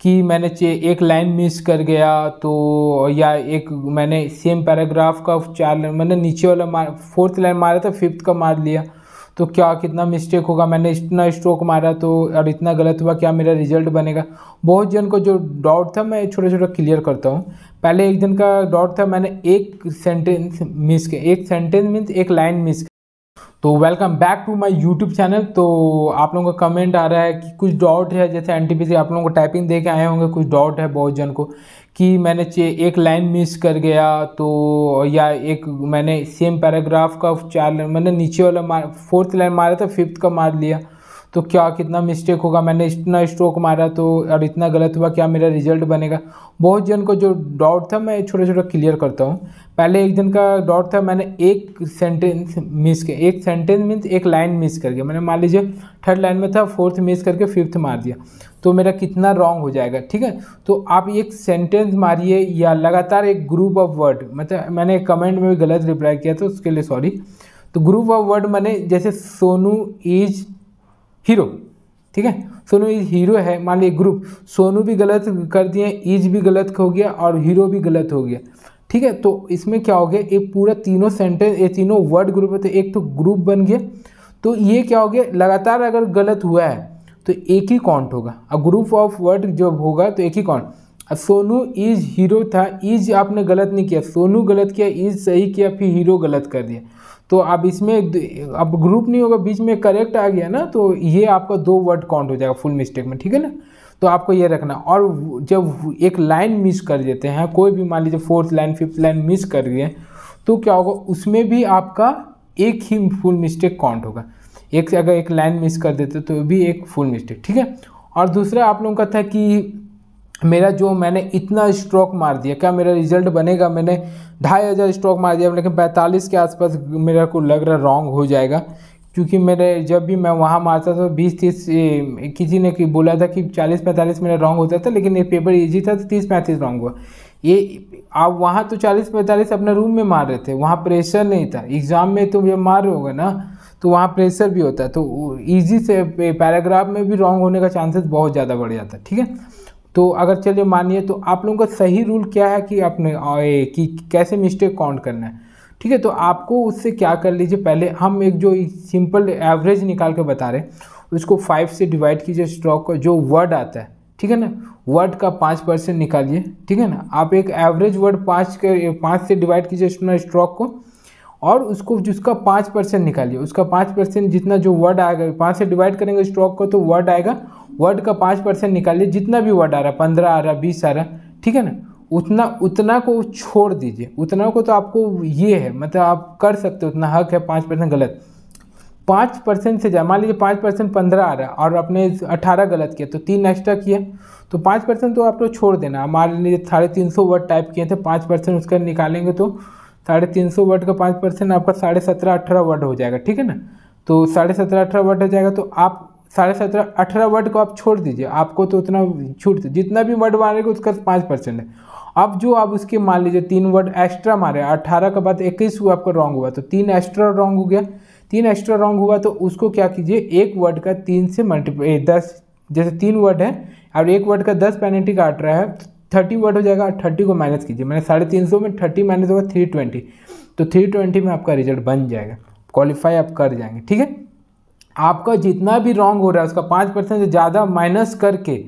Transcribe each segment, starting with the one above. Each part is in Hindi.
कि मैंने एक लाइन मिस कर गया तो या एक मैंने सेम पैराग्राफ का चार लाइन मैंने नीचे वाला मार फोर्थ लाइन मारा था फिफ्थ का मार लिया तो क्या कितना मिस्टेक होगा मैंने इतना स्ट्रोक मारा तो और इतना गलत हुआ क्या मेरा रिजल्ट बनेगा बहुत जन को जो डाउट था मैं छोटा छोटा क्लियर करता हूँ पहले एक दिन का डाउट था मैंने एक सेंटेंस मिस किया एक सेंटेंस मीन्स एक लाइन मिस तो welcome back to my YouTube channel तो आप लोगों का कमेंट आ रहा है कि कुछ डाउट है जैसे एन से आप लोगों को टाइपिंग दे के आए होंगे कुछ डाउट है बहुत जन को कि मैंने एक लाइन मिस कर गया तो या एक मैंने सेम पैराग्राफ का चार लाइन मैंने नीचे वाला मार फोर्थ लाइन मारा था फिफ्थ का मार लिया तो क्या कितना मिस्टेक होगा मैंने इतना स्ट्रोक मारा तो और इतना गलत हुआ क्या मेरा रिजल्ट बनेगा बहुत जन को जो डाउट था मैं छोटा छोटा क्लियर करता हूँ पहले एक जन का डाउट था मैंने एक सेंटेंस मिस किया एक सेंटेंस मीन्स एक लाइन मिस कर गया मैंने मान लीजिए थर्ड लाइन में था फोर्थ मिस करके फिफ्थ मार दिया तो मेरा कितना रॉन्ग हो जाएगा ठीक है तो आप एक सेंटेंस मारिए या लगातार एक ग्रुप ऑफ वर्ड मतलब मैंने कमेंट में भी गलत रिप्लाई किया था उसके लिए सॉरी तो ग्रुप ऑफ वर्ड मैंने जैसे सोनू इज हीरो ठीक है सोनू इज हीरो है मान ली ग्रुप सोनू भी गलत कर दिए इज भी गलत हो गया और हीरो भी गलत हो गया ठीक है तो इसमें क्या हो गया ये पूरा तीनों सेंटेंस ये तीनों वर्ड ग्रुप है तो एक तो ग्रुप बन गया तो ये क्या हो गया लगातार अगर गलत हुआ है तो एक ही काउंट होगा और ग्रुप ऑफ वर्ड जब होगा तो एक ही काउंट सोनू इज हीरो था इज आपने गलत नहीं किया सोनू गलत किया इज सही किया फिर हीरो गलत कर दिया तो अब इसमें अब ग्रुप नहीं होगा बीच में करेक्ट आ गया ना तो ये आपका दो वर्ड काउंट हो जाएगा फुल मिस्टेक में ठीक है ना तो आपको ये रखना और जब एक लाइन मिस कर देते हैं कोई भी मान लीजिए fourth line fifth line miss कर दिए तो क्या होगा उसमें भी आपका एक ही फुल मिस्टेक काउंट होगा एक से अगर एक लाइन मिस कर देते तो भी एक फुल मिस्टेक ठीक है और दूसरा आप लोगों का था कि मेरा जो मैंने इतना स्ट्रोक मार दिया क्या मेरा रिजल्ट बनेगा मैंने ढाई हज़ार स्ट्रोक मार दिया लेकिन पैंतालीस के आसपास मेरा को लग रहा रॉन्ग हो जाएगा क्योंकि मेरे जब भी मैं वहाँ मारता था बीस तीस किसी ने कि बोला था कि चालीस पैंतालीस मेरा रॉन्ग होता था लेकिन ये पेपर ईजी था तो तीस पैंतीस रॉन्ग हुआ ये आप वहाँ तो चालीस पैंतालीस अपने रूम में मार रहे थे वहाँ प्रेशर नहीं था एग्ज़ाम में तो जब मार रहे होगा ना तो वहाँ प्रेशर भी होता है तो ईजी से पैराग्राफ में भी रॉन्ग होने का चांसेस बहुत ज़्यादा बढ़ जाता है ठीक है तो अगर चलिए मानिए तो आप लोगों का सही रूल क्या है कि आपने आए, कि कैसे मिस्टेक काउंट करना है ठीक है तो आपको उससे क्या कर लीजिए पहले हम एक जो सिंपल एवरेज निकाल के बता रहे हैं उसको फाइव से डिवाइड कीजिए स्ट्रोक का जो वर्ड आता है ठीक है ना वर्ड का पाँच परसेंट निकालिए ठीक है ना आप एक एवरेज वर्ड पाँच के पाँच से डिवाइड कीजिए अपना स्ट्रोक को और उसको जिसका पाँच परसेंट निकालिए उसका पाँच परसेंट जितना जो वर्ड आएगा पाँच से डिवाइड करेंगे स्ट्रोक को तो वर्ड आएगा वर्ड का पाँच परसेंट निकालिए जितना भी वर्ड आ रहा है पंद्रह आ रहा है बीस आ रहा है ठीक है ना उतना उतना को छोड़ दीजिए उतना को तो आपको ये है मतलब आप कर सकते हो उतना हक है पाँच परसेंट गलत पाँच परसेंट से जाए मान लीजिए पाँच परसेंट पंद्रह आ रहा है और आपने अठारह गलत किया तो तीन एक्स्ट्रा किया तो पाँच परसेंट तो आप लोग छोड़ देना मान लीजिए साढ़े तीन सौ वर्ड टाइप किए थे पाँच परसेंट उसका निकालेंगे तो साढ़े तीन सौ वर्ड का पाँच परसेंट आपका साढ़े सत्रह अठारह वर्ड हो जाएगा ठीक है ना तो साढ़े सत्रह अठारह वर्ड हो जाएगा तो आप साढ़े सत्रह अठारह वर्ड को आप छोड़ दीजिए आपको तो उतना छूट तो, जितना भी वर्ड मारेंगे उसका पाँच परसेंट है अब जो आप उसके मान लीजिए तीन वर्ड एक्स्ट्रा मारे अट्ठारह के बाद इक्कीस हुआ आपका रॉन्ग हुआ तो तीन एक्स्ट्रा रॉन्ग हो गया तीन एक्स्ट्रा रॉन्ग हुआ तो उसको क्या कीजिए एक वर्ड का तीन से मल्टीप्लाई दस जैसे तीन वर्ड है और एक वर्ड का दस पेनल्टी काट रहा है थर्टी वर्ड हो जाएगा और थर्टी को माइनस कीजिए मैंने साढ़े तीन सौ में थर्टी माइनस होगा थ्री ट्वेंटी तो थ्री ट्वेंटी में आपका रिजल्ट बन जाएगा क्वालिफाई आप कर जाएंगे ठीक है आपका जितना भी रॉन्ग हो रहा है उसका पाँच परसेंट से ज़्यादा माइनस करके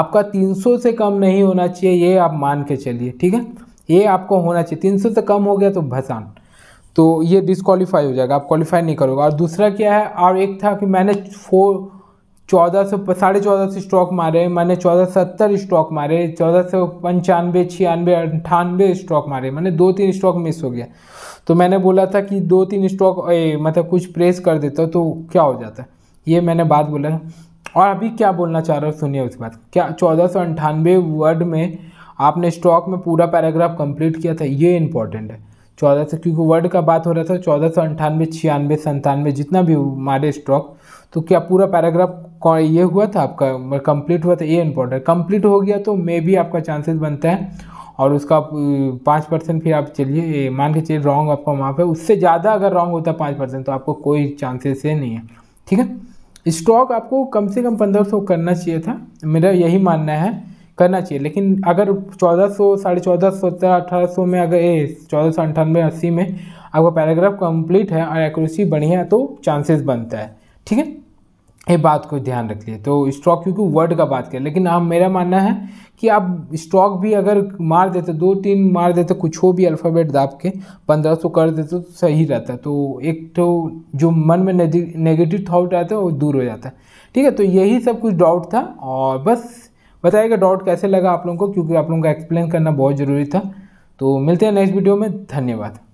आपका तीन सौ से कम नहीं होना चाहिए ये आप मान के चलिए ठीक है ये आपको होना चाहिए तीन सौ से कम हो गया तो भसान तो ये डिसक्वालीफाई हो जाएगा आप क्वालिफाई नहीं करोगे और दूसरा क्या है और एक था कि मैंने फोर चौदह सौ साढ़े चौदह सौ स्टॉक मारे मैंने चौदह सत्तर स्टॉक मारे चौदह सौ पंचानवे छियानवे अंठानवे स्टॉक मारे मैंने दो तीन स्टॉक मिस हो गया तो मैंने बोला था कि दो तीन स्टॉक मतलब कुछ प्रेस कर देता तो क्या हो जाता ये मैंने बात बोला और अभी क्या बोलना चाह रहा हूँ सुनिए उसके बाद क्या चौदह सौ अंठानवे वर्ड में आपने स्टॉक में पूरा पैराग्राफ कंप्लीट किया था ये इंपॉर्टेंट है चौदह सौ क्योंकि वर्ड का बात हो रहा था चौदह सौ अंठानवे छियानवे संतानवे जितना भी हमारे स्टॉक तो क्या पूरा पैराग्राफ ये हुआ था आपका कंप्लीट हुआ था ये इंपॉर्टेंट कंप्लीट हो गया तो मे भी आपका चांसेस बनता है और उसका पाँच परसेंट फिर आप चलिए मान के चलिए रॉन्ग आपका माफ है उससे ज़्यादा अगर रॉन्ग होता है पाँच परसेंट तो आपको कोई चांसेस है नहीं है ठीक है स्टॉक आपको कम से कम पंद्रह सौ करना चाहिए था मेरा यही मानना है करना चाहिए लेकिन अगर चौदह सौ साढ़े चौदह सौ सत्रह अठारह सौ में अगर ए चौदह सौ अंठानवे अस्सी में आपका पैराग्राफ कंप्लीट है और एक्यूरेसी बढ़िया है तो चांसेस बनता है ठीक है ये बात को ध्यान रख लिए तो स्ट्रॉक क्योंकि वर्ड का बात करें लेकिन हम हाँ, मेरा मानना है कि आप स्टॉक भी अगर मार देते दो तीन मार देते कुछ हो भी अल्फ़ाबेट दाब के पंद्रह सौ कर देते तो सही रहता तो एक तो जो मन में नेगेटिव थाउट आता है वो दूर हो जाता है ठीक है तो यही सब कुछ डाउट था और बस बताइएगा डाउट कैसे लगा आप लोगों को क्योंकि आप लोगों का एक्सप्लेन करना बहुत ज़रूरी था तो मिलते हैं नेक्स्ट वीडियो में धन्यवाद